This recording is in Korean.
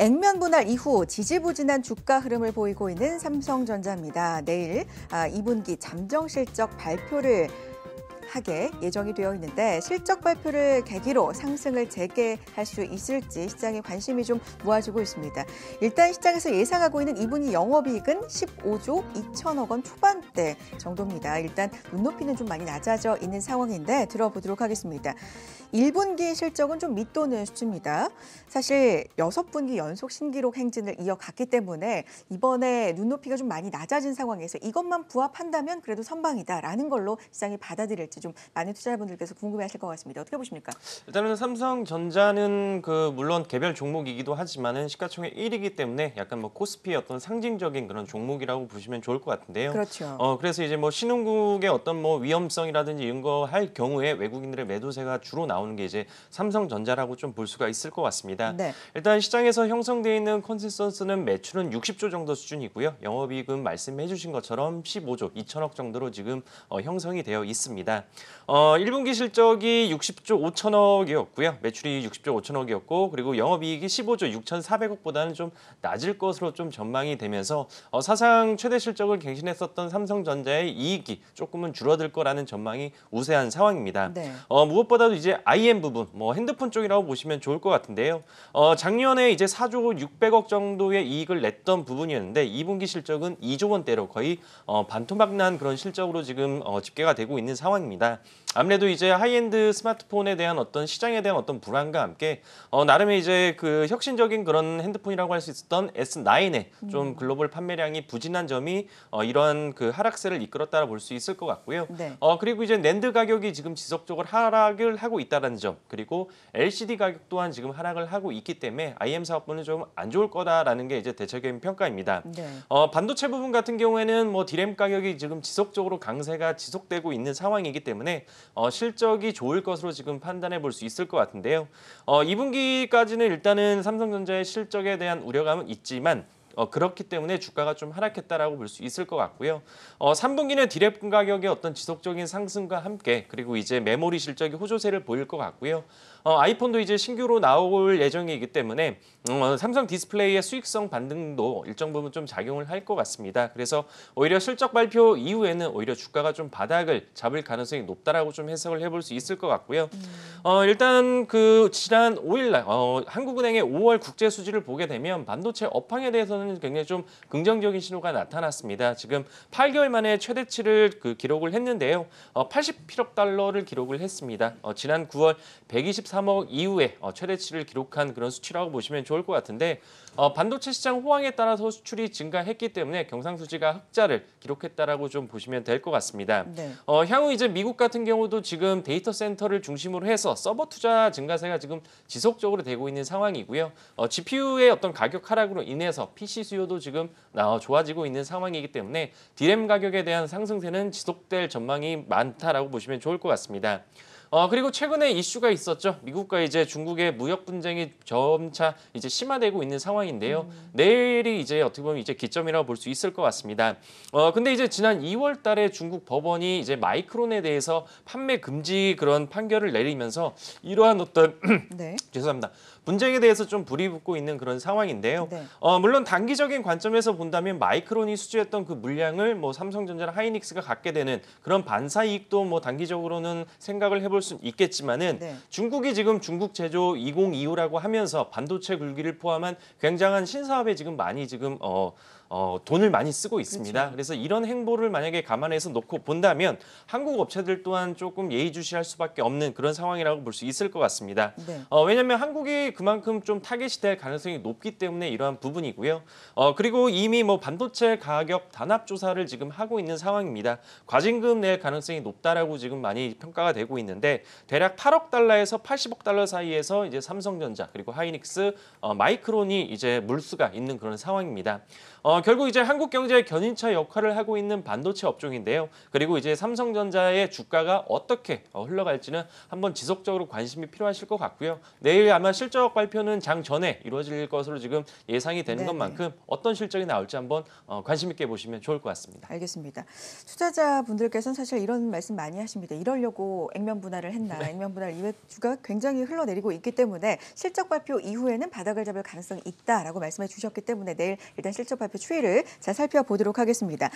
액면 분할 이후 지지부진한 주가 흐름을 보이고 있는 삼성전자입니다. 내일 2분기 아, 잠정 실적 발표를 하게 예정이 되어 있는데 실적 발표를 계기로 상승을 재개할 수 있을지 시장의 관심이 좀 모아지고 있습니다. 일단 시장에서 예상하고 있는 2분이 영업이익은 15조 2천억 원 초반대 정도입니다. 일단 눈높이는 좀 많이 낮아져 있는 상황인데 들어보도록 하겠습니다. 1분기 실적은 좀 밑도는 수치입니다. 사실 6분기 연속 신기록 행진을 이어갔기 때문에 이번에 눈높이가 좀 많이 낮아진 상황에서 이것만 부합한다면 그래도 선방이다라는 걸로 시장이 받아들일지 있을지 좀 많은 투자자분들께서 궁금해하실 것 같습니다. 어떻게 보십니까? 일단은 삼성전자는 그 물론 개별 종목이기도 하지만은 시가총액 1위이기 때문에 약간 뭐코스피 어떤 상징적인 그런 종목이라고 보시면 좋을 것 같은데요. 그렇죠. 어 그래서 이제 뭐 신흥국의 어떤 뭐 위험성이라든지 이런 거 할 경우에 외국인들의 매도세가 주로 나오는 게 이제 삼성전자라고 좀 볼 수가 있을 것 같습니다. 네. 일단 시장에서 형성돼 있는 컨센서스는 매출은 60조 정도 수준이고요. 영업이익은 말씀해 주신 것처럼 15조 2천억 정도로 지금 어, 형성이 되어 있습니다. 어, 1분기 실적이 60조 5천억이었고요. 매출이 60조 5천억이었고 그리고 영업이익이 15조 6,400억보다는 좀 낮을 것으로 좀 전망이 되면서 어, 사상 최대 실적을 갱신했었던 삼성전자의 이익이 조금은 줄어들 거라는 전망이 우세한 상황입니다. 네. 어, 무엇보다도 이제 IM 부분, 뭐 핸드폰 쪽이라고 보시면 좋을 것 같은데요. 어, 작년에 이제 4조 600억 정도의 이익을 냈던 부분이었는데 2분기 실적은 2조 원대로 거의 어, 반토막난 그런 실적으로 지금 어, 집계가 되고 있는 상황입니다. 但。 아무래도 이제 하이엔드 스마트폰에 대한 어떤 시장에 대한 어떤 불안과 함께 어, 나름의 이제 그 혁신적인 그런 핸드폰이라고 할 수 있었던 S9의 음. 좀 글로벌 판매량이 부진한 점이 어, 이런그 하락세를 이끌었다라 볼수 있을 것 같고요. 네. 어, 그리고 이제 낸드 가격이 지금 지속적으로 하락을 하고 있다는 점 그리고 LCD 가격 또한 지금 하락을 하고 있기 때문에 IM 사업부는 좀 안 좋을 거다라는 게 이제 대체적인 평가입니다. 네. 어, 반도체 부분 같은 경우에는 뭐 디램 가격이 지금 지속적으로 강세가 지속되고 있는 상황이기 때문에 어, 실적이 좋을 것으로 지금 판단해 볼 수 있을 것 같은데요. 어, 2분기까지는 일단은 삼성전자의 실적에 대한 우려감은 있지만 어, 그렇기 때문에 주가가 좀 하락했다라고 볼 수 있을 것 같고요. 어, 3분기는 디랩금 가격의 어떤 지속적인 상승과 함께 그리고 이제 메모리 실적이 호조세를 보일 것 같고요. 어, 아이폰도 이제 신규로 나올 예정이기 때문에 음, 어, 삼성 디스플레이의 수익성 반등도 일정 부분 좀 작용을 할 것 같습니다. 그래서 오히려 실적 발표 이후에는 오히려 주가가 좀 바닥을 잡을 가능성이 높다라고 좀 해석을 해볼 수 있을 것 같고요. 음. 어, 일단 그 지난 5일날 어, 한국은행의 5월 국제 수지를 보게 되면 반도체 업황에 대해서는 쪽에서는 굉장히 좀 긍정적인 신호가 나타났습니다. 지금 8개월 만에 최대치를 그 기록을 했는데요. 어, 80필업 달러를 기록을 했습니다. 어, 지난 9월 123억 이후에 어, 최대치를 기록한 그런 수치라고 보시면 좋을 것 같은데 어, 반도체 시장 호황에 따라서 수출이 증가했기 때문에 경상수지가 흑자를 기록했다라고 좀 보시면 될 것 같습니다. 네. 어, 향후 이제 미국 같은 경우도 지금 데이터 센터를 중심으로 해서 서버 투자 증가세가 지금 지속적으로 되고 있는 상황이고요. 어, GPU의 어떤 가격 하락으로 인해서 PC 수요도 지금 나와 좋아지고 있는 상황이기 때문에 디램 가격에 대한 상승세는 지속될 전망이 많다라고 보시면 좋을 것 같습니다. 어, 그리고 최근에 이슈가 있었죠. 미국과 이제 중국의 무역 분쟁이 점차 이제 심화되고 있는 상황인데요. 음. 내일이 이제 어떻게 보면 이제 기점이라고 볼 수 있을 것 같습니다. 어, 근데 이제 지난 2월 달에 중국 법원이 이제 마이크론에 대해서 판매 금지 그런 판결을 내리면서 이러한 어떤 네. 죄송합니다. 분쟁에 대해서 좀 불이 붙고 있는 그런 상황인데요. 네. 어, 물론 단기적인 관점에서 본다면 마이크론이 수주했던 그 물량을 뭐 삼성전자나 하이닉스가 갖게 되는 그런 반사 이익도 뭐 단기적으로는 생각을 해볼 해볼 수 있겠지만은 네. 중국이 지금 중국 제조 2025라고 하면서 반도체 굴기를 포함한 굉장한 신사업에 지금 많이 지금 어, 어, 돈을 많이 쓰고 있습니다. 그렇 그래서 이런 행보를 만약에 감안해서 놓고 본다면 한국 업체들 또한 조금 예의주시할 수밖에 없는 그런 상황이라고 볼 수 있을 것 같습니다. 네. 어, 왜냐하면 한국이 그만큼 좀 타겟이 될 가능성이 높기 때문에 이러한 부분이고요. 어, 그리고 이미 뭐 반도체 가격 단합 조사를 지금 하고 있는 상황입니다. 과징금 낼 가능성이 높다라고 지금 많이 평가가 되고 있는데 있는데 대략 8억 달러에서 80억 달러 사이에서 이제 삼성전자 그리고 하이닉스, 어, 마이크론이 이제 물수가 있는 그런 상황입니다. 어, 결국 이제 한국 경제의 견인차 역할을 하고 있는 반도체 업종인데요. 그리고 이제 삼성전자의 주가가 어떻게 어, 흘러갈지는 한번 지속적으로 관심이 필요하실 것 같고요. 내일 아마 실적 발표는 장 전에 이루어질 것으로 지금 예상이 되는 네네. 것만큼 어떤 실적이 나올지 한번 어, 관심 있게 보시면 좋을 것 같습니다. 알겠습니다. 투자자분들께서는 사실 이런 말씀 많이 하십니다. 이러려고 액면 분할 분할을 했나 네. 액면 분할 이외주가 굉장히 흘러내리고 있기 때문에 실적 발표 이후에는 바닥을 잡을 가능성이 있다라고 말씀해 주셨기 때문에 내일 일단 실적 발표 추이를 잘 살펴보도록 하겠습니다.